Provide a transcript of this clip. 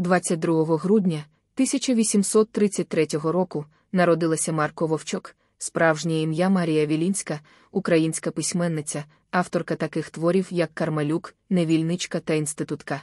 22 грудня 1833 року народилася Марко Вовчок, справжнє ім'я Марія Вілінська, українська письменниця, авторка таких творів, як Кармалюк, Невільничка та інститутка.